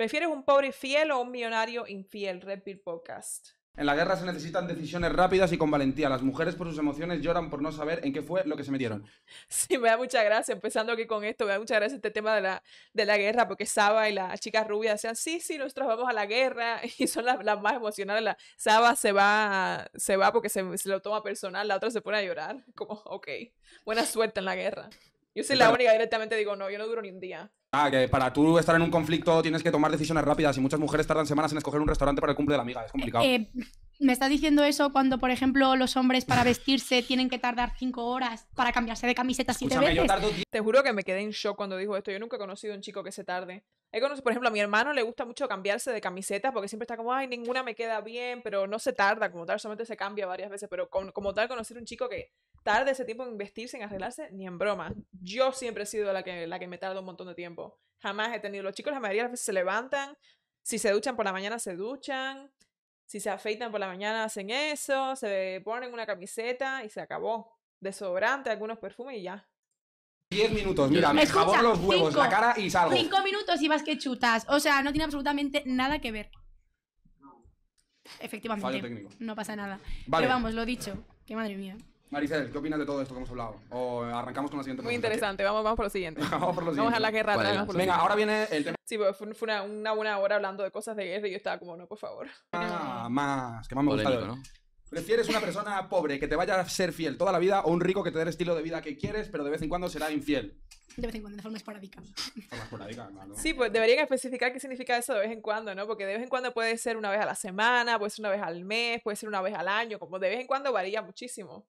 ¿Prefieres un pobre fiel o un millonario infiel? Red Podcast. En la guerra se necesitan decisiones rápidas y con valentía. Las mujeres por sus emociones lloran por no saber en qué fue lo que se metieron. Sí, me da mucha gracia, empezando aquí con esto, me da mucha gracia este tema de la, guerra, porque Saba y las chicas rubias decían, sí, sí, nosotros vamos a la guerra, y son las, más emocionales. La, Saba se va, se va porque se, se lo toma personal, la otra se pone a llorar, como, ok, buena suerte en la guerra. Yo soy la única directamente digo, no, yo no duro ni un día. Ah, que para tú estar en un conflicto tienes que tomar decisiones rápidas y muchas mujeres tardan semanas en escoger un restaurante para el cumple de la amiga, es complicado. Eh, me estás diciendo eso cuando, por ejemplo, los hombres para vestirse tienen que tardar cinco horas para cambiarse de camiseta siete veces. Yo Te juro que me quedé en shock cuando dijo esto. Yo nunca he conocido a un chico que se tarde. He conocido, por ejemplo, a mi hermano le gusta mucho cambiarse de camiseta porque siempre está como, ay, ninguna me queda bien, pero no se tarda como tal, solamente se cambia varias veces. Pero como tal, conocer un chico que tarde ese tiempo en vestirse, en arreglarse, ni en broma. Yo siempre he sido la que, la que me tarda un montón de tiempo. Jamás he tenido. Los chicos, la mayoría de las veces se levantan. Si se duchan por la mañana, se duchan. Si se afeitan por la mañana, hacen eso. Se ponen una camiseta y se acabó. Desobrante algunos perfumes y ya. 10 minutos, mira, me Escucha, los huevos, cinco, la cara y salgo. 5 minutos y vas que chutas. O sea, no tiene absolutamente nada que ver. Efectivamente. técnico. No pasa nada. Vale. Pero vamos, lo dicho. Qué madre mía. Maricel, ¿qué opinas de todo esto que hemos hablado? O arrancamos con la siguiente pregunta. Muy interesante, vamos, vamos por lo siguiente. vamos a la guerra. Venga, ahora viene el tema. Sí, pues fue, una, buena hora hablando de cosas de guerra y yo estaba como, no, por favor. Ah, más, que más me gusta. ¿Prefieres una persona pobre que te vaya a ser fiel toda la vida o un rico que te dé el estilo de vida que quieres, pero de vez en cuando será infiel? De vez en cuando, de forma esporádica. esporádica, ¿no? Sí, pues deberían especificar qué significa eso de vez en cuando, ¿no? Porque de vez en cuando puede ser una vez a la semana, puede ser una vez al mes, puede ser una vez al año, como de vez en cuando varía muchísimo.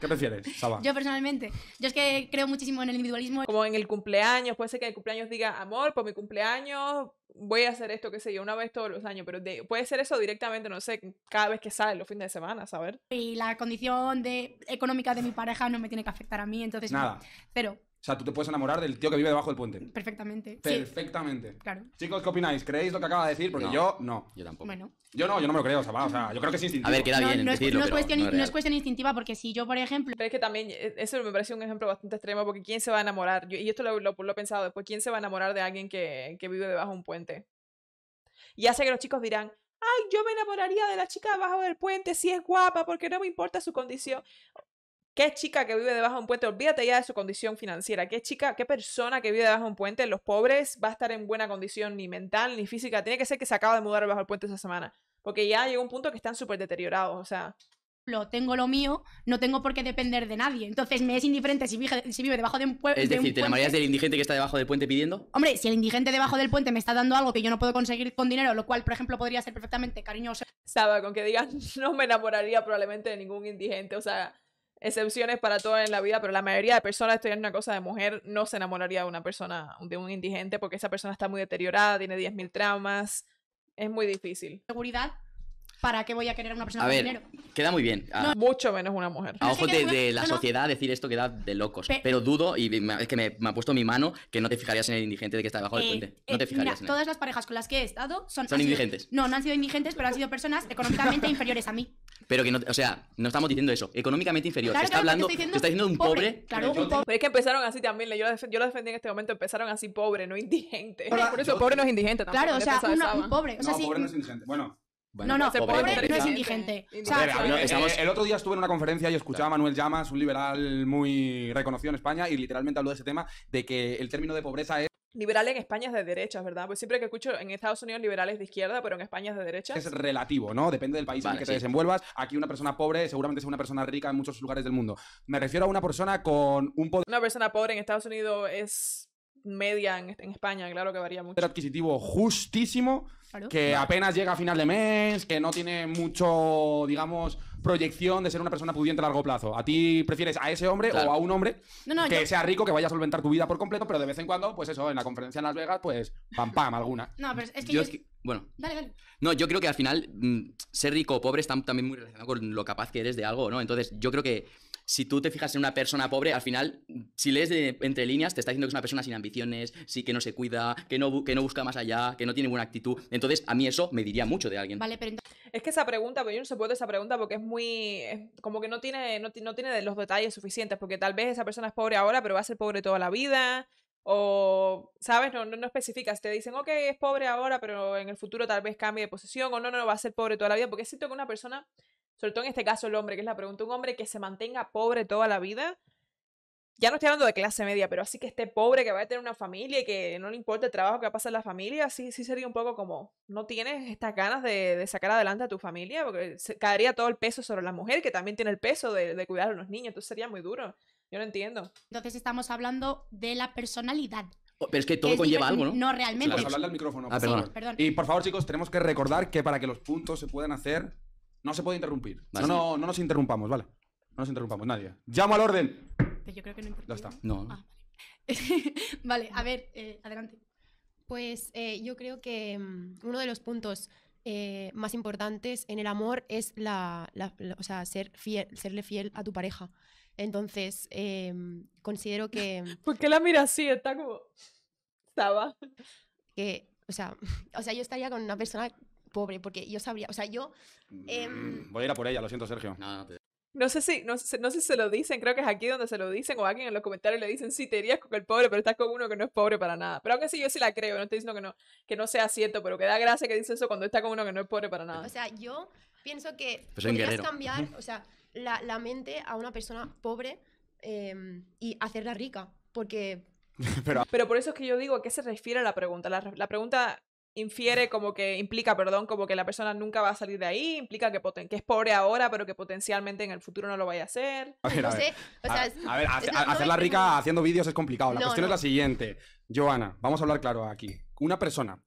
¿Qué prefieres, Saba? Yo personalmente. Yo es que creo muchísimo en el individualismo. Como en el cumpleaños, puede ser que el cumpleaños diga, amor, por mi cumpleaños voy a hacer esto, qué sé yo, una vez todos los años, pero puede ser eso directamente, no sé, cada vez que sale los fines de semana, ¿sabes? Y la condición de, económica de mi pareja no me tiene que afectar a mí, entonces... Nada. pero o sea, tú te puedes enamorar del tío que vive debajo del puente. Perfectamente. Perfectamente. Claro. Chicos, ¿qué opináis? ¿Creéis lo que acaba de decir? Porque yo no. Yo tampoco. Bueno. Yo no, yo no me lo creo, o sea, va, o sea, yo creo que es instintivo. A ver, queda bien no cuestión, no, es cuestión, instintiva, porque si yo, por ejemplo... Pero es que también, eh, eso me parece un ejemplo bastante extremo, porque ¿quién se va a enamorar? y esto lo, he pensado después, ¿quién se va a enamorar de alguien que, que vive debajo de un puente? Ya sé que los chicos dirán, ay, yo me enamoraría de la chica debajo del puente si es guapa, porque no me importa su condición. ¿Qué chica que vive debajo de un puente? Olvídate ya de su condición financiera. ¿Qué chica, qué persona que vive debajo de un puente, los pobres, va a estar en buena condición ni mental ni física? Tiene que ser que se acaba de mudar debajo del puente esa semana. Porque ya llegó un punto que están súper deteriorados. O sea, lo tengo lo mío, no tengo por qué depender de nadie. Entonces me es indiferente si vive, si vive debajo de un, puente. Es decir, ¿te enamorarías del indigente que está debajo del puente pidiendo? Hombre, si el indigente debajo del puente me está dando algo que yo no puedo conseguir con dinero, lo cual, por ejemplo, podría ser perfectamente cariñoso. Saba, con que digas, no me enamoraría probablemente de ningún indigente. O sea, excepciones para todo en la vida, pero la mayoría de personas, estoy en una cosa de mujer, no se enamoraría de una persona, de un indigente, porque esa persona está muy deteriorada, tiene 10.000 traumas, es muy difícil. Seguridad, ¿para qué voy a querer una persona a dinero? Queda muy bien. Ah. mucho menos una mujer. A ojo de, la sociedad decir esto queda de locos. pero dudo, y es que me, ha puesto mi mano, que no te fijarías en el indigente de que está debajo del eh, puente. Eh, no te fijarías Todas las parejas con las que he estado son... Son indigentes. no, no han sido indigentes, pero han sido personas económicamente inferiores a mí. Pero que no, o sea, no estamos diciendo eso. Económicamente inferior. está hablando, diciendo, te está diciendo un pobre. claro, un pobre. Pero es que empezaron así también. Yo, yo lo defendí en este momento. Empezaron así pobre, no indigente. Por eso pobre no es indigente. claro, o sea, un pobre. O sea, no, sí, pobre no es indigente. Bueno. no, no, pobre, pobre no es indigente. El otro día estuve en una conferencia y escuchaba a Manuel Llamas, un liberal muy reconocido en España, y literalmente habló de ese tema, de que el término de pobreza es Liberal en España es de derechas, ¿verdad? Pues siempre que escucho en Estados Unidos liberales de izquierda, pero en España es de derechas. Es relativo, ¿no? Depende del país en el que te desenvuelvas. Aquí una persona pobre seguramente es una persona rica en muchos lugares del mundo. Me refiero a una persona con un poder... Una persona pobre en Estados Unidos es media en, España, claro que varía mucho. Adquisitivo justísimo, que apenas llega a final de mes, que no tiene mucho, digamos, proyección de ser una persona pudiente a largo plazo. ¿A ti prefieres a ese hombre o a un hombre que sea rico, que vaya a solventar tu vida por completo, pero de vez en cuando, pues eso, en la conferencia en Las Vegas, pues pam pam alguna? No, pero es que yo... Es que... Bueno. Dale, dale. No, yo creo que al final mm, ser rico o pobre está también muy relacionado con lo capaz que eres de algo, ¿no? Entonces, yo creo que si tú te fijas en una persona pobre, al final, si lees entre líneas, te está diciendo que es una persona sin ambiciones, sí, que no se cuida, que no, que no busca más allá, que no tiene buena actitud. Entonces, a mí eso me diría mucho de alguien. Es que esa pregunta, pero yo no se puede esa pregunta porque es muy. como que no tiene, no, los detalles suficientes, porque tal vez esa persona es pobre ahora, pero va a ser pobre toda la vida. O, ¿sabes? No, no, especificas. Te dicen, ok, es pobre ahora, pero en el futuro tal vez cambie de posición. O no, no, no, va a ser pobre toda la vida. Porque siento que una persona sobre todo en este caso el hombre, que es la pregunta, un hombre que se mantenga pobre toda la vida, ya no estoy hablando de clase media, pero así que esté pobre, que vaya a tener una familia y que no le importe el trabajo que va a pasar la familia, sí, sí sería un poco como, no tienes estas ganas de, sacar adelante a tu familia, porque caería todo el peso sobre la mujer, que también tiene el peso de, cuidar a los niños, entonces sería muy duro. Yo no entiendo. Entonces estamos hablando de la personalidad. Oh, pero es que todo conlleva algo, ¿no? No, realmente. micrófono. Ah, Perdón. Y por favor, chicos, tenemos que recordar que para que los puntos se puedan hacer, no se puede interrumpir. No, no, nos interrumpamos, ¿vale? No nos interrumpamos, nadie. ¡Llamo al orden! yo creo que no Ya está. No. Ah, vale. a ver, eh, adelante. Pues eh, yo creo que mm, uno de los puntos eh, más importantes en el amor es la, ser fiel, serle fiel a tu pareja. Entonces, em, considero que... Mm, ¿Por qué la mira así? Está como... Estaba. Que, sea, o sea, yo estaría con una persona pobre, porque yo sabría, o sea, yo... Em, mm, voy a ir a por ella, lo siento, Sergio. No, sé si, no, si se lo dicen, creo que es aquí donde se lo dicen, o alguien en los comentarios le dicen, sí, te irías con el pobre, pero estás con uno que no es pobre para nada. Pero aunque sí, yo sí la creo, no estoy diciendo que no, que no sea cierto, pero que da gracia que dice eso cuando está con uno que no es pobre para nada. O sea, yo pienso que pues podrías cambiar, sea, la, mente a una persona pobre em, y hacerla rica, porque pero, por eso es que yo digo a qué se refiere la pregunta. la pregunta infiere como que implica, perdón, como que la persona nunca va a salir de ahí, implica que, poten que es pobre ahora, pero que potencialmente en el futuro no lo vaya a hacer. A ver, hacerla rica haciendo vídeos es complicado. La cuestión es la siguiente. Joana, vamos a hablar claro aquí. Una persona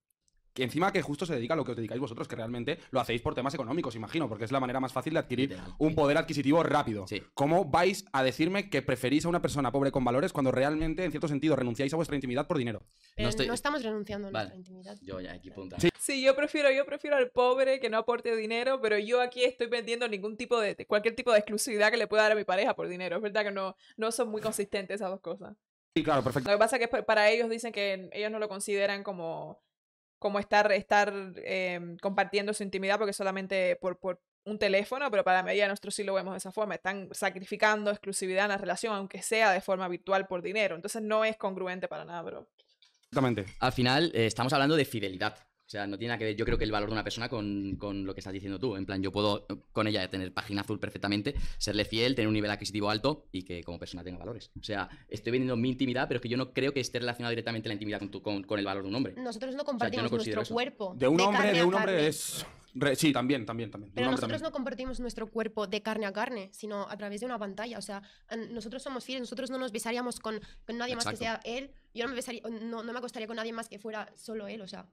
y encima que justo se dedica a lo que os dedicáis vosotros, que realmente lo hacéis por temas económicos, imagino, porque es la manera más fácil de adquirir un poder adquisitivo rápido. ¿Cómo vais a decirme que preferís a una persona pobre con valores cuando realmente, en cierto sentido, renunciáis a vuestra intimidad por dinero? Eh, no, estamos renunciando a nuestra intimidad. Yo ya, aquí punta. Sí. yo prefiero, yo prefiero al pobre que no aporte dinero, pero yo aquí estoy vendiendo ningún tipo de, cualquier tipo de exclusividad que le pueda dar a mi pareja por dinero. Es verdad que no, no son muy consistentes esas dos cosas. Sí, claro, perfecto. Lo que pasa es que pues, para ellos dicen que ellos no lo consideran como como estar, estar em, compartiendo su intimidad porque solamente por, por un teléfono, pero para la mayoría de nosotros sí lo vemos de esa forma. Están sacrificando exclusividad en la relación, aunque sea de forma virtual por dinero. Entonces no es congruente para nada, bro. Exactamente. Al final eh, estamos hablando de fidelidad. O sea, no tiene nada que ver, yo creo que el valor de una persona con, lo que estás diciendo tú. En plan, yo puedo eh, con ella tener página azul perfectamente, serle fiel, tener un nivel adquisitivo alto y que como persona tenga valores. O sea, estoy vendiendo mi intimidad, pero es que yo no creo que esté relacionado directamente la intimidad con, tu, con, el valor de un hombre. Nosotros no compartimos nuestro cuerpo. De un hombre, de un hombre es sí, también, también, también. Pero nosotros no compartimos nuestro cuerpo de carne a carne, sino a través de una pantalla. O sea, nosotros somos fieles, nosotros no nos besaríamos con, nadie más que sea él. Yo no me, besaría, no, no, me acostaría con nadie más que fuera solo él, o sea.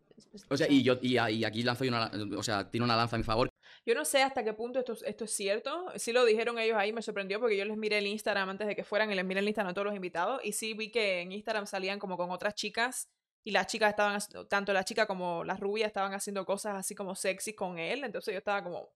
O sea, y, yo, y, aquí lanzo yo una, o sea, tiene una lanza a mi favor. Yo no sé hasta qué punto esto, esto es cierto. Sí lo dijeron ellos ahí, me sorprendió porque yo les miré el Instagram antes de que fueran y les miré el Instagram a todos los invitados. Y sí vi que en Instagram salían como con otras chicas y las chicas estaban, tanto la chica como las rubias estaban haciendo cosas así como sexy con él, entonces yo estaba como,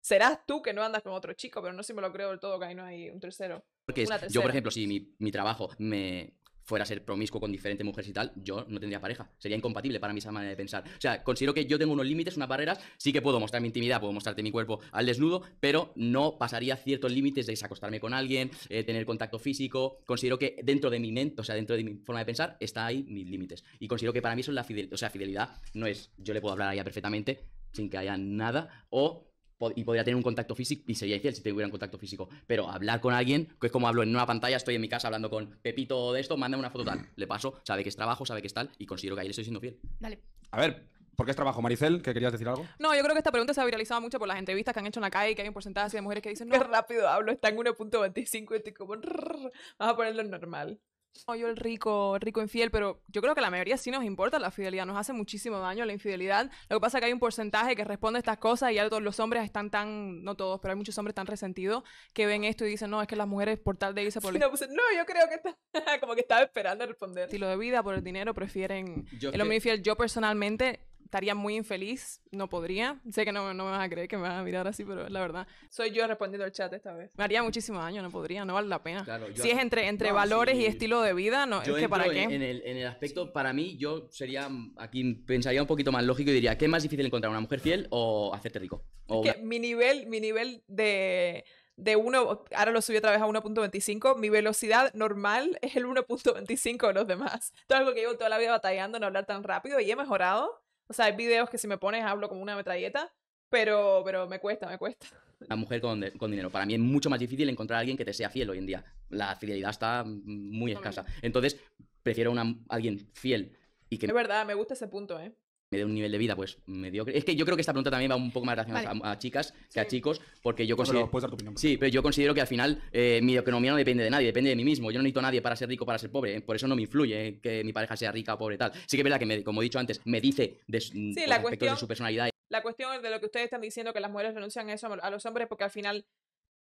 serás tú que no andas con otro chico, pero no sé si me lo creo del todo que ahí no hay un tercero. Porque yo, por ejemplo, si mi, mi trabajo me, fuera a ser promiscuo con diferentes mujeres y tal, yo no tendría pareja. Sería incompatible para mí esa manera de pensar. O sea, considero que yo tengo unos límites, unas barreras, sí que puedo mostrar mi intimidad, puedo mostrarte mi cuerpo al desnudo, pero no pasaría ciertos límites de acostarme con alguien, eh, tener contacto físico. Considero que dentro de mi mente, o sea, dentro de mi forma de pensar, está ahí mis límites. Y considero que para mí eso es la fidelidad. O sea, fidelidad no es yo le puedo hablar a perfectamente sin que haya nada o y podría tener un contacto físico y sería infiel si tuviera un contacto físico. Pero hablar con alguien, que es como hablo en una pantalla, estoy en mi casa hablando con Pepito de esto, mándame una foto tal. Le paso, sabe que es trabajo, sabe que es tal y considero que ahí le estoy siendo fiel. Dale. A ver, ¿Por qué es trabajo, Maricel? ¿qué querías decir algo? No, yo creo que esta pregunta se ha viralizado mucho por las entrevistas que han hecho en la calle, que hay un porcentaje de mujeres que dicen, no, rápido hablo, está en 1.25 y estoy como, vamos a ponerlo normal soy yo el rico, El rico infiel, pero yo creo que la mayoría sí nos importa la fidelidad, nos hace muchísimo daño la infidelidad. Lo que pasa es que hay un porcentaje que responde a estas cosas y ya todos los hombres están tan, no todos, pero hay muchos hombres tan resentidos que ven esto y dicen, no, es que las mujeres por tal de irse por pues, no, yo creo que está, como que estaba esperando responder. Estilo de vida, por el dinero, prefieren el hombre infiel. Yo personalmente estaría muy infeliz, no podría. Sé que no, no me vas a creer que me vas a mirar así, pero la verdad. Soy yo respondiendo al chat esta vez. Me haría muchísimo daño, no podría, no vale la pena. si es entre, entre valores y estilo de vida, no, es que para qué. En el, en el aspecto, para mí, yo sería, aquí pensaría un poquito más lógico y diría, ¿qué es más difícil encontrar una mujer fiel o hacerte rico? es que mi nivel, mi nivel de de uno, ahora lo subí otra vez a 1.25, mi velocidad normal es el 1.25 de los demás. Todo algo que llevo toda la vida batallando en hablar tan rápido y he mejorado, o sea, hay videos que si me pones hablo como una metralleta, pero, pero me cuesta, me cuesta. La mujer con, con, dinero. Para mí es mucho más difícil encontrar a alguien que te sea fiel hoy en día. La fidelidad está muy escasa. Entonces, prefiero a alguien fiel y que... Es verdad, me gusta ese punto, ¿eh? me da un nivel de vida pues mediocre. Es que yo creo que esta pregunta también va un poco más relacionada a, chicas que a chicos, porque yo considero... sí, pero yo considero que al final eh, mi economía no depende de nadie, depende de mí mismo. Yo no necesito a nadie para ser rico, para ser pobre. Eh. Por eso no me influye eh, que mi pareja sea rica o pobre tal. Sí que es verdad que, como he dicho antes, me dice de, la cuestión, de su personalidad. La cuestión es de lo que ustedes están diciendo, que las mujeres renuncian a eso a los hombres porque al final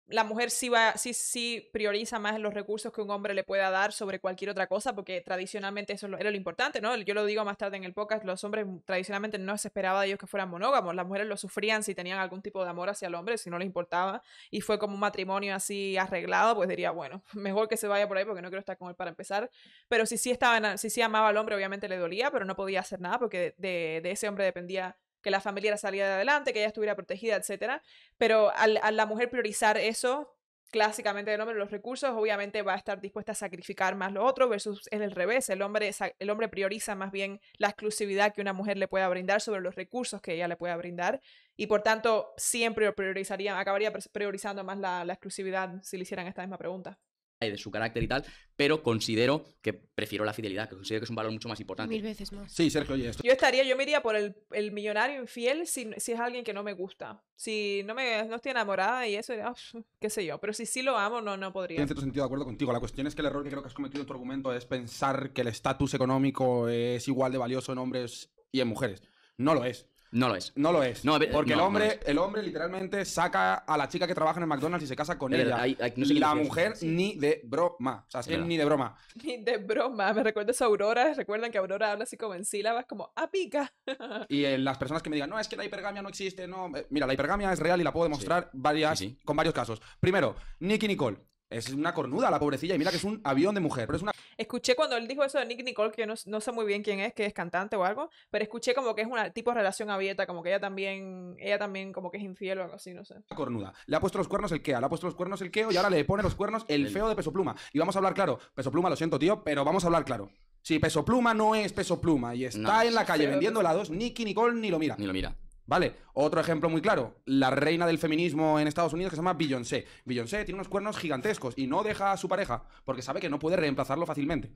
la mujer sí, va, sí, sí prioriza más los recursos que un hombre le pueda dar sobre cualquier otra cosa, porque tradicionalmente eso era lo importante, ¿no? Yo lo digo más tarde en el podcast, los hombres tradicionalmente no se esperaba de ellos que fueran monógamos, las mujeres lo sufrían si tenían algún tipo de amor hacia el hombre, si no les importaba, y fue como un matrimonio así arreglado, pues diría, bueno, mejor que se vaya por ahí porque no quiero estar con él para empezar, pero si sí, estaba si amaba al hombre, obviamente le dolía, pero no podía hacer nada porque de ese hombre dependía que la familia saliera adelante, que ella estuviera protegida, etcétera, Pero al, a la mujer priorizar eso, clásicamente del hombre, los recursos, obviamente va a estar dispuesta a sacrificar más lo otro, versus en el revés, el hombre, el hombre prioriza más bien la exclusividad que una mujer le pueda brindar sobre los recursos que ella le pueda brindar, y por tanto siempre priorizaría, acabaría priorizando más la exclusividad si le hicieran esta misma pregunta y de su carácter y tal, pero considero que prefiero la fidelidad, que considero que es un valor mucho más importante. Mil veces más. Sí, Sergio, oye... esto. Yo estaría, yo me iría por el, millonario infiel si, es alguien que no me gusta. Si no me no estoy enamorada y eso, ah, qué sé yo. Pero si sí lo amo, no, no podría. En cierto sentido, de acuerdo contigo. La cuestión es que el error que creo que has cometido en tu argumento es pensar que el estatus económico es igual de valioso en hombres y en mujeres. No lo es. No lo es. No lo es. No, porque el hombre, el hombre literalmente saca a la chica que trabaja en el McDonald's y se casa con ella. Hay, la mujer ni de broma. O sea, ni de broma. Ni de broma. Me recuerdas a Aurora. Recuerdan que Aurora habla así como en sílabas, como a ah, pica. y eh, las personas que me digan, no, es que la hipergamia no existe. No, eh, mira, la hipergamia es real y la puedo demostrar varias, con varios casos. Primero, Nicky Nicole. Es una cornuda la pobrecilla y mira que es un avión de mujer, pero es una... Escuché cuando él dijo eso de Nick Nicole, que no, sé muy bien quién es, que es cantante o algo, pero escuché como que es una tipo de relación abierta, como que ella también, ella también como que es infiel o algo así, no sé. Cornuda. Le ha puesto los cuernos el Kea, le ha puesto los cuernos el Keo y ahora le pone los cuernos el feo de Peso Pluma. Y vamos a hablar claro, Peso Pluma, lo siento tío, pero vamos a hablar claro. Si Peso Pluma no es Peso Pluma y está en la calle vendiendo helados, Nicky Nicole ni lo mira. Ni lo mira. ¿Vale? Otro ejemplo muy claro, la reina del feminismo en Estados Unidos que se llama Beyoncé. Beyoncé tiene unos cuernos gigantescos y no deja a su pareja porque sabe que no puede reemplazarlo fácilmente.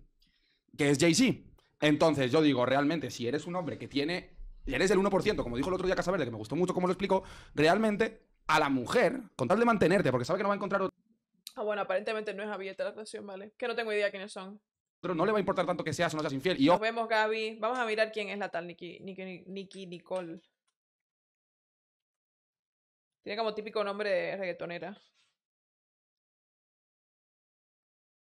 Que es Jay-Z. Entonces, yo digo, realmente, si eres un hombre que tiene. Eres el 1%, como dijo el otro día Casaverde, que me gustó mucho cómo lo explicó, realmente a la mujer, con tal de mantenerte, porque sabe que no va a encontrar otro. Ah, bueno, aparentemente no es abierta la actuación, ¿vale? Que no tengo idea quiénes son. Pero no le va a importar tanto que seas o no seas infiel. Nos vemos, Gaby. Vamos a mirar quién es la tal Nikki, Nikki Nicole. Tiene como típico nombre de reggaetonera.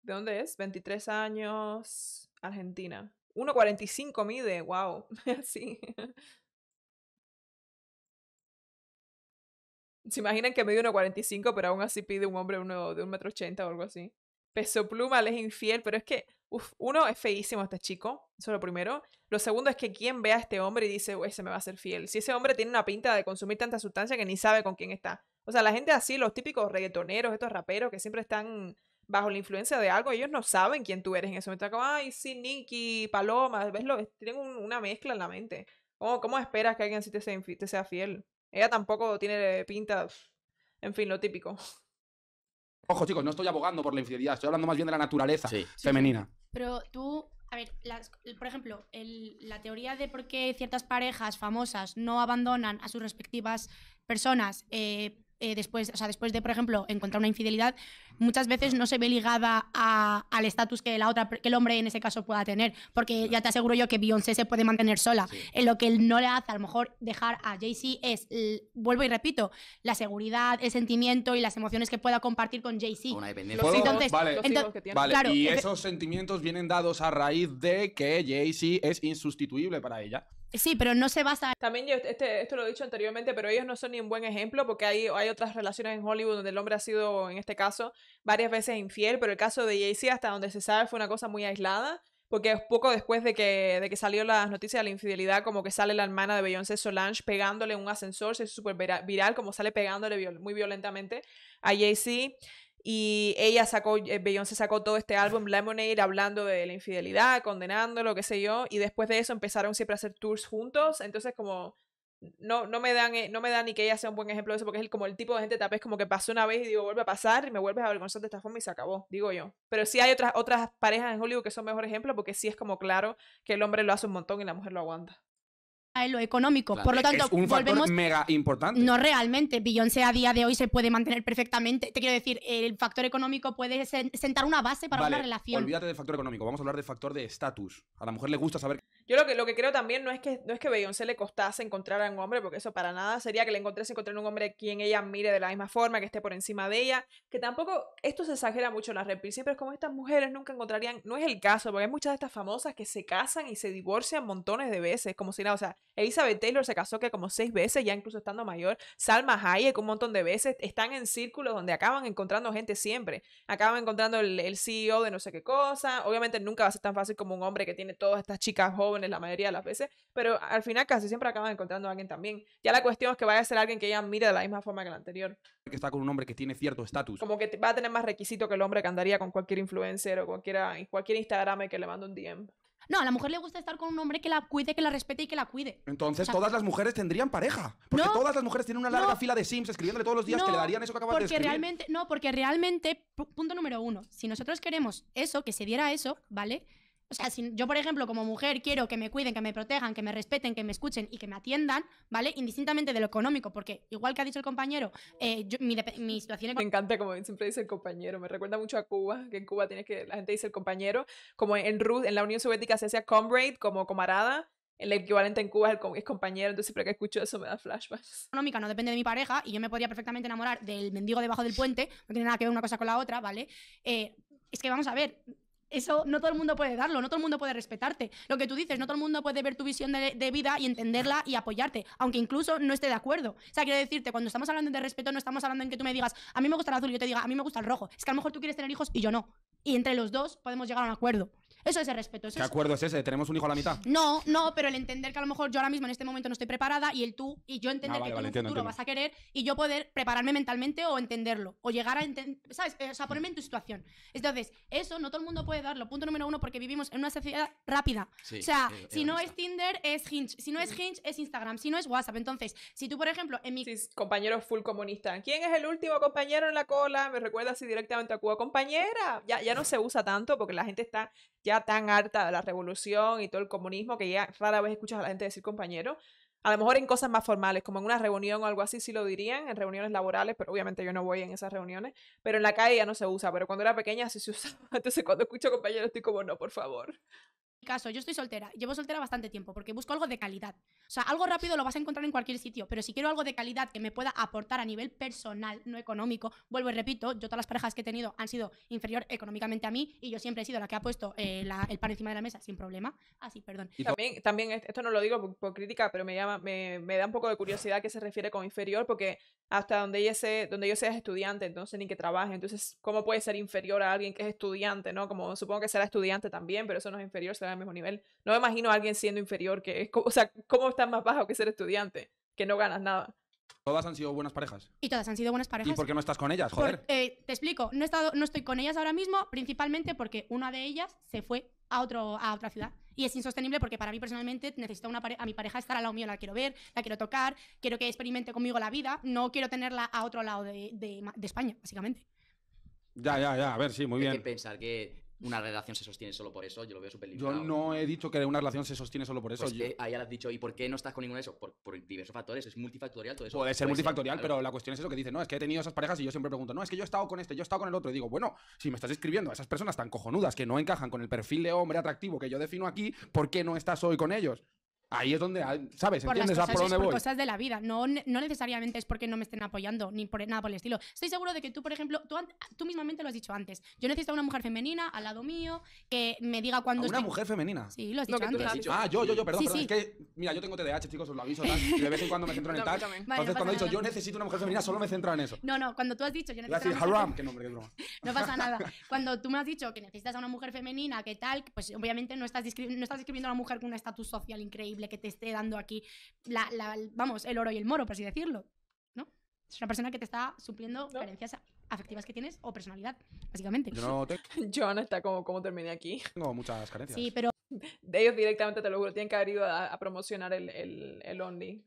¿De dónde es? 23 años, Argentina. 1.45 mide, wow. Así. Se imaginan que mide 1.45, pero aún así pide un hombre uno, de 1,80 m o algo así. Peso pluma, le es infiel, pero es que Uf, uno, es feísimo este chico, eso es lo primero. Lo segundo es que quien ve a este hombre y dice, "Güey, se me va a ser fiel. Si ese hombre tiene una pinta de consumir tanta sustancia que ni sabe con quién está. O sea, la gente así, los típicos reggaetoneros, estos raperos que siempre están bajo la influencia de algo, ellos no saben quién tú eres en ese momento. ay, sí, Nicky, Paloma, ves, lo, tienen una mezcla en la mente. ¿Cómo, esperas que alguien así te sea fiel? Ella tampoco tiene pinta, en fin, lo típico. Ojo, chicos, no estoy abogando por la infidelidad, estoy hablando más bien de la naturaleza femenina. Pero tú, a ver, por ejemplo, la teoría de por qué ciertas parejas famosas no abandonan a sus respectivas personas eh, eh, después, o sea, después de, por ejemplo, encontrar una infidelidad, muchas veces no se ve ligada al estatus que la otra, el hombre en ese caso pueda tener, porque ya te aseguro yo que Beyoncé se puede mantener sola. En lo que él no le hace, a lo mejor dejar a Jay-Z es, vuelvo y repito, la seguridad, el sentimiento y las emociones que pueda compartir con Jay-Z. y esos sentimientos vienen dados a raíz de que Jay-Z es insustituible para ella. Sí, pero no se basa. También yo, este, esto lo he dicho anteriormente, pero ellos no son ni un buen ejemplo porque hay, hay otras relaciones en Hollywood donde el hombre ha sido, en este caso, varias veces infiel, pero el caso de Jay-Z, hasta donde se sabe, fue una cosa muy aislada porque poco después de que, de que salió la noticia de la infidelidad, como que sale la hermana de Beyoncé Solange pegándole un ascensor, se super súper viral, como sale pegándole muy violentamente a Jay-Z. Y ella sacó, eh, Beyoncé sacó todo este álbum Lemonade hablando de la infidelidad, condenándolo, qué sé yo. Y después de eso empezaron siempre a hacer tours juntos. Entonces como no, no, me dan, eh, no me ni que ella sea un buen ejemplo de eso, porque es como el tipo de gente tal vez como que pasó una vez y digo, vuelve a pasar y me vuelves a avergonzar de esta forma y se acabó, digo yo. Pero sí hay otras, otras parejas en Hollywood que son mejor ejemplos, porque sí es como claro que el hombre lo hace un montón y la mujer lo aguanta en lo económico. Por lo tanto, es mega importante. No realmente. sea a día de hoy se puede mantener perfectamente. Te quiero decir, el factor económico puede sentar una base para una relación. Olvídate del factor económico. Vamos a hablar del factor de estatus. A la mujer le gusta saber yo lo que, lo que creo también no es que, no es que Beyoncé le costase encontrar a un hombre, porque eso para nada sería que le encontrase encontrar un hombre quien ella mire de la misma forma, que esté por encima de ella. Que tampoco, esto se exagera mucho en la redes, pero es como estas mujeres nunca encontrarían, no es el caso, porque hay muchas de estas famosas que se casan y se divorcian montones de veces, como si nada, o sea, Elizabeth Taylor se casó que como seis veces, ya incluso estando mayor, Salma Hayek un montón de veces, están en círculos donde acaban encontrando gente siempre, acaban encontrando el, el CEO de no sé qué cosa, obviamente nunca va a ser tan fácil como un hombre que tiene todas estas chicas jóvenes en la mayoría de las veces, pero al final casi siempre acaban encontrando a alguien también. Ya la cuestión es que vaya a ser alguien que ella mire de la misma forma que la anterior. Que está con un hombre que tiene cierto estatus. Como que va a tener más requisito que el hombre que andaría con cualquier influencer o cualquier Instagram que le manda un DM. No, a la mujer le gusta estar con un hombre que la cuide, que la respete y que la cuide. Entonces todas las mujeres tendrían pareja. Porque todas las mujeres tienen una larga fila de sims escribiéndole todos los días que le darían eso que acabas de escribir. Realmente, no, porque realmente, punto número uno, si nosotros queremos eso, que se diera eso, ¿vale? O sea, si yo, por ejemplo, como mujer quiero que me cuiden, que me protejan, que me respeten, que me escuchen y que me atiendan, ¿vale? Indistintamente de lo económico, porque igual que ha dicho el compañero, eh, mi, situación económica... Me encanta como siempre dice el compañero, me recuerda mucho a Cuba, que en Cuba tienes que, la gente dice el compañero, como en, Ruth, en la Unión Soviética se hacía comrade, como camarada, el equivalente en Cuba es, compañero, entonces siempre que escucho eso me da flashbacks. Económica no depende de mi pareja y yo me podría perfectamente enamorar del mendigo debajo del puente, no tiene nada que ver una cosa con la otra, ¿vale? Eh, es que vamos a ver, eso no todo el mundo puede darlo, no todo el mundo puede respetarte. Lo que tú dices, no todo el mundo puede ver tu visión de, vida y entenderla y apoyarte, aunque incluso no esté de acuerdo. O sea, quiero decirte, cuando estamos hablando de respeto, no estamos hablando en que tú me digas, a mí me gusta el azul y yo te diga, a mí me gusta el rojo. Es que a lo mejor tú quieres tener hijos y yo no. Y entre los dos podemos llegar a un acuerdo. Eso es el respeto. Eso ¿Qué acuerdo es ese? ¿Tenemos un hijo a la mitad? No, no, pero el entender que a lo mejor yo ahora mismo en este momento no estoy preparada y el tú y yo entender ah, que tú en futuro vas a querer y yo poder prepararme mentalmente o entenderlo o llegar a entender, ¿sabes? Eh, o sea, ponerme en tu situación. Entonces, eso no todo el mundo puede darlo. Punto número uno, porque vivimos en una sociedad rápida. o sea, eh, eh, si no es Tinder, es Hinge. Si no es Hinge, es Instagram. Si no es WhatsApp. Entonces, si tú, por ejemplo, en mi. compañero full comunista. ¿Quién es el último compañero en la cola? Me recuerda así directamente a Cuba. Compañera. Ya, ya no se usa tanto porque la gente está tan harta de la revolución y todo el comunismo que ya rara vez escuchas a la gente decir compañero. A lo mejor en cosas más formales, como en una reunión o algo así, sí lo dirían, en reuniones laborales, pero obviamente yo no voy en esas reuniones. Pero en la calle ya no se usa, pero cuando era pequeña sí se usaba. Entonces cuando escucho compañero estoy como, no, por favor caso, yo estoy soltera, llevo soltera bastante tiempo porque busco algo de calidad. O sea, algo rápido lo vas a encontrar en cualquier sitio, pero si quiero algo de calidad que me pueda aportar a nivel personal, no económico, vuelvo y repito, yo todas las parejas que he tenido han sido inferior económicamente a mí y yo siempre he sido la que ha puesto eh, el pan encima de la mesa sin problema. Así, ah, perdón. También, también, esto no lo digo por, crítica, pero me, llama, me, da un poco de curiosidad que qué se refiere con inferior porque hasta donde, ella sé donde yo sea estudiante, entonces ni que trabaje, entonces, ¿cómo puede ser inferior a alguien que es estudiante? ¿no? Como supongo que será estudiante también, pero eso no es inferior, será al mismo nivel. No me imagino a alguien siendo inferior, que o sea, ¿cómo estás más bajo que ser estudiante? Que no ganas nada. Todas han sido buenas parejas. Y todas han sido buenas parejas. ¿Y por qué no estás con ellas, joder? Eh, te explico, no, he estado, no estoy con ellas ahora mismo, principalmente porque una de ellas se fue a, otro, a otra ciudad. Y es insostenible porque para mí personalmente necesito una a mi pareja estar al lado mío, la quiero ver, la quiero tocar, quiero que experimente conmigo la vida, no quiero tenerla a otro lado de, España, básicamente. Ya, ya, ya, a ver, sí, muy bien. Hay que pensar que una relación se sostiene solo por eso, yo lo veo súper limitado. Yo no he dicho que una relación se sostiene solo por eso. Pues eh, ahí ya lo has dicho, ¿y por qué no estás con ninguno de esos? Por, diversos factores, es multifactorial todo eso. Puede ser multifactorial, pero la cuestión es eso que dices, no, es que he tenido esas parejas y yo siempre pregunto, no, es que yo he estado con este, yo he estado con el otro. Y digo, bueno, si me estás escribiendo a esas personas tan cojonudas que no encajan con el perfil de hombre atractivo que yo defino aquí, ¿por qué no estás hoy con ellos? Ahí es donde, ¿sabes? Por ¿Entiendes? Las cosas, ¿Por dónde es por cosas de la vida. No, no necesariamente es porque no me estén apoyando, ni nada por el estilo. Estoy seguro de que tú, por ejemplo, tú, tú mismamente lo has dicho antes. Yo necesito una mujer femenina al lado mío que me diga cuándo. ¿Una mujer femenina? Sí, lo has dicho antes. Ah, yo, yo, yo, perdón, sí, Es que, mira, yo tengo TDAH, chicos, os lo aviso. y de vez en cuando me centro en el tal. Entonces, cuando he dicho yo necesito una mujer femenina, solo me centro en eso. No, no, cuando tú has dicho yo necesito. Una mujer haram, que nombre, qué broma. no pasa nada. Cuando tú me has dicho que necesitas a una mujer femenina, qué tal, pues obviamente no estás, no estás describiendo a una mujer con un estatus social increíble que te esté dando aquí, la, vamos, el oro y el moro, por así decirlo. ¿No? Es una persona que te está supliendo carencias afectivas que tienes o personalidad, básicamente. Yo no te... está como, como terminé aquí. Tengo muchas carencias. Sí, pero de ellos directamente, te lo juro, tienen que haber ido a, promocionar el, el, Only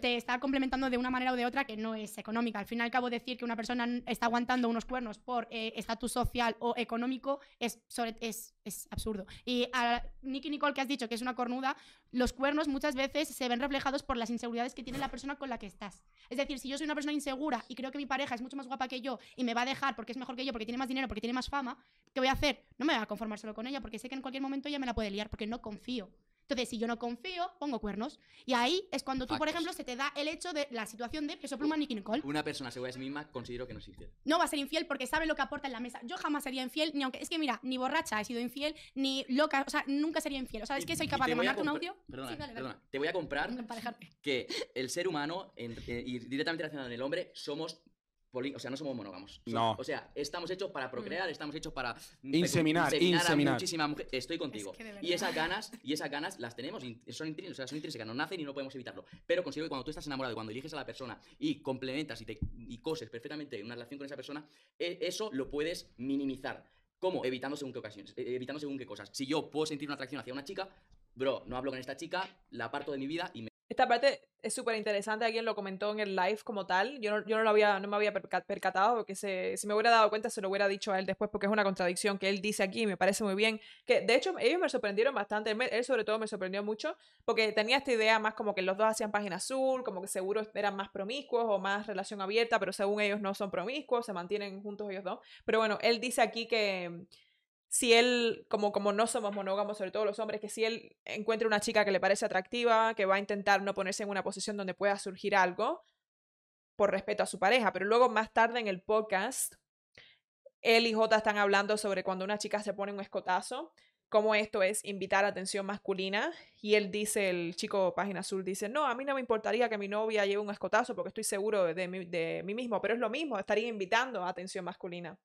te está complementando de una manera o de otra que no es económica. Al fin y al cabo, decir que una persona está aguantando unos cuernos por eh, estatus social o económico es, es, absurdo. Y a Nicky Nicole, que has dicho que es una cornuda, los cuernos muchas veces se ven reflejados por las inseguridades que tiene la persona con la que estás. Es decir, si yo soy una persona insegura y creo que mi pareja es mucho más guapa que yo y me va a dejar porque es mejor que yo, porque tiene más dinero, porque tiene más fama, ¿qué voy a hacer? no me voy a conformar solo con ella porque sé que en cualquier momento ella me la puede liar porque no confío. Entonces, si yo no confío, pongo cuernos. Y ahí es cuando tú, por ejemplo, se te da el hecho de la situación de peso pluma Nicky Nicole. Una persona segura de sí misma considero que no es infiel. No va a ser infiel porque sabe lo que aporta en la mesa. Yo jamás sería infiel, ni aunque. Es que mira, ni borracha he sido infiel, ni loca. O sea, nunca sería infiel. ¿Sabes sea, que soy capaz de mandarte un audio. Perdona, Te voy a comprar que el ser humano eh, directamente relacionado en el hombre somos o sea, no somos monógamos. no. O sea, estamos hechos para procrear, mm. estamos hechos para inseminar, inseminar, inseminar. muchísimas mujeres. Estoy contigo. y esas ganas, y esas ganas las tenemos, son intrínsecas, o no nacen y no podemos evitarlo. Pero consigo que cuando tú estás enamorado, cuando eliges a la persona y complementas y te y coses perfectamente una relación con esa persona, e, eso lo puedes minimizar. ¿Cómo? Evitando según qué ocasiones, e, evitando según qué cosas. Si yo puedo sentir una atracción hacia una chica, bro, no hablo con esta chica, la parto de mi vida y esta parte es súper interesante, alguien lo comentó en el live como tal, yo no, yo no, lo había, no me había percatado, porque si me hubiera dado cuenta se lo hubiera dicho a él después, porque es una contradicción que él dice aquí, me parece muy bien, que de hecho ellos me sorprendieron bastante, él, él sobre todo me sorprendió mucho, porque tenía esta idea más como que los dos hacían página azul, como que seguro eran más promiscuos o más relación abierta, pero según ellos no son promiscuos, se mantienen juntos ellos dos, pero bueno, él dice aquí que si él, como, como no somos monógamos, sobre todo los hombres, que si él encuentra una chica que le parece atractiva, que va a intentar no ponerse en una posición donde pueda surgir algo, por respeto a su pareja. Pero luego, más tarde en el podcast, él y Jota están hablando sobre cuando una chica se pone un escotazo, cómo esto es invitar atención masculina. Y él dice, el chico Página Azul dice, no, a mí no me importaría que mi novia lleve un escotazo porque estoy seguro de mí, de mí mismo, pero es lo mismo, estaría invitando atención masculina.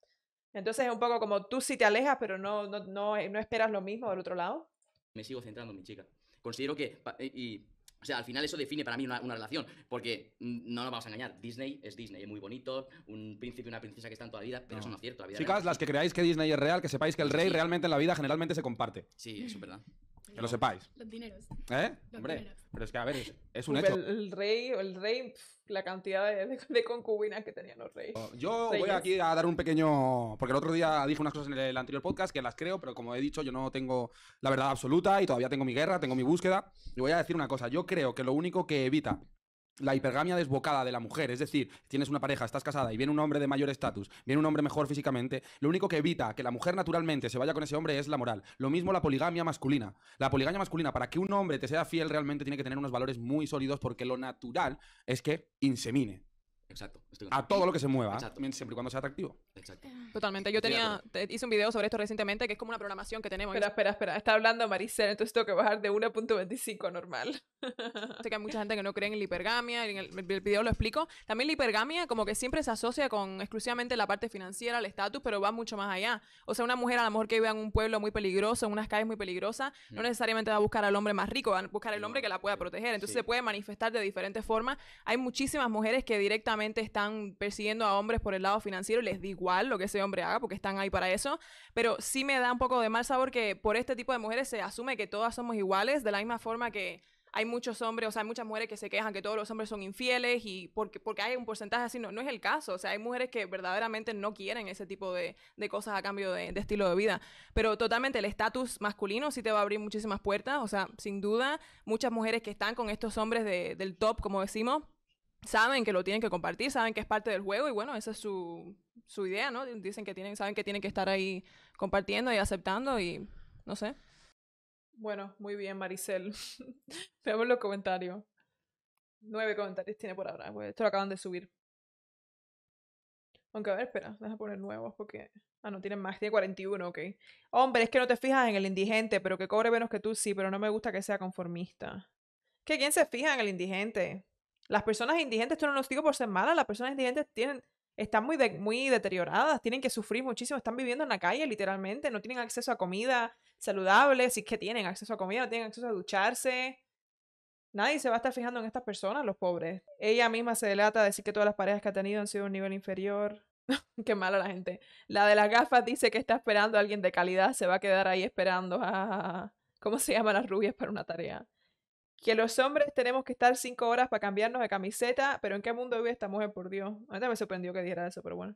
Entonces es un poco como tú sí te alejas, pero no, no, no, eh, esperas lo mismo del otro lado. Me sigo centrando mi chica. Considero que... Eh, y, o sea, al final eso define para mí una, una, relación, porque no nos vamos a engañar, Disney es Disney, es muy bonito, un príncipe y una princesa que están toda la vida, pero eso no es cierto. La vida Chicas, las que creáis que Disney es real, que sepáis que el rey realmente en la vida generalmente se comparte. Sí, eso es verdad. Que lo sepáis. Los dineros. ¿Eh? Los Hombre, dineros. pero es que, a ver, es, un pues hecho. El, rey, el rey, la cantidad de, concubinas que tenían los reyes. Oh, yo voy aquí a dar un pequeño... Porque el otro día dije unas cosas en el anterior podcast que las creo, pero como he dicho, yo no tengo la verdad absoluta y todavía tengo mi guerra, tengo mi búsqueda. Y voy a decir una cosa. Yo creo que lo único que evita la hipergamia desbocada de la mujer, es decir, tienes una pareja, estás casada y viene un hombre de mayor estatus, viene un hombre mejor físicamente, lo único que evita que la mujer naturalmente se vaya con ese hombre es la moral. Lo mismo la poligamia masculina. La poligamia masculina, para que un hombre te sea fiel realmente tiene que tener unos valores muy sólidos porque lo natural es que insemine. Exacto. a todo lo que se mueva. ¿eh? exactamente Siempre y cuando sea atractivo. Exacto. Totalmente. Yo tenía, hice un video sobre esto recientemente que es como una programación que tenemos. Espera, espera, espera. Está hablando Maricel, entonces tengo que bajar de 1.25 normal. sé que hay mucha gente que no cree en la hipergamia. En el, video lo explico. También la hipergamia como que siempre se asocia con exclusivamente la parte financiera, el estatus, pero va mucho más allá. O sea, una mujer a lo mejor que vive en un pueblo muy peligroso, en unas calles muy peligrosas, no mm. necesariamente va a buscar al hombre más rico, va a buscar el hombre que la pueda proteger. Entonces se puede manifestar de diferentes formas. Hay muchísimas mujeres que directamente están persiguiendo a hombres por el lado financiero, y les da igual lo que ese hombre haga porque están ahí para eso, pero sí me da un poco de mal sabor que por este tipo de mujeres se asume que todas somos iguales, de la misma forma que hay muchos hombres, o sea, hay muchas mujeres que se quejan que todos los hombres son infieles y porque, porque hay un porcentaje así, no, no es el caso. O sea, hay mujeres que verdaderamente no quieren ese tipo de, de cosas a cambio de, estilo de vida. Pero totalmente el estatus masculino sí te va a abrir muchísimas puertas. O sea, sin duda, muchas mujeres que están con estos hombres del top, como decimos, saben que lo tienen que compartir, saben que es parte del juego y bueno, esa es su, su idea, ¿no? Dicen que tienen, saben que tienen que estar ahí compartiendo y aceptando y no sé. Bueno, muy bien, Maricel. Veamos los comentarios. Nueve comentarios tiene por ahora. esto lo acaban de subir. Aunque a ver, espera, deja poner nuevos porque. Ah, no, tienen más, tiene 41, ok. Hombre, es que no te fijas en el indigente, pero que cobre menos que tú sí, pero no me gusta que sea conformista. Que quién se fija en el indigente. Las personas indigentes, esto no lo digo por ser malas, las personas indigentes tienen, están muy, muy deterioradas, tienen que sufrir muchísimo, están viviendo en la calle literalmente, no tienen acceso a comida saludable, si es que tienen acceso a comida, no tienen acceso a ducharse. Nadie se va a estar fijando en estas personas, los pobres. Ella misma se delata a decir que todas las parejas que ha tenido han sido de un nivel inferior. Qué mala la gente. La de las gafas dice que está esperando a alguien de calidad, se va a quedar ahí esperando a... ¿Cómo se llaman las rubias para una tarea? que los hombres tenemos que estar cinco horas para cambiarnos de camiseta, pero ¿en qué mundo vive esta mujer, por Dios? Antes me sorprendió que dijera eso, pero bueno.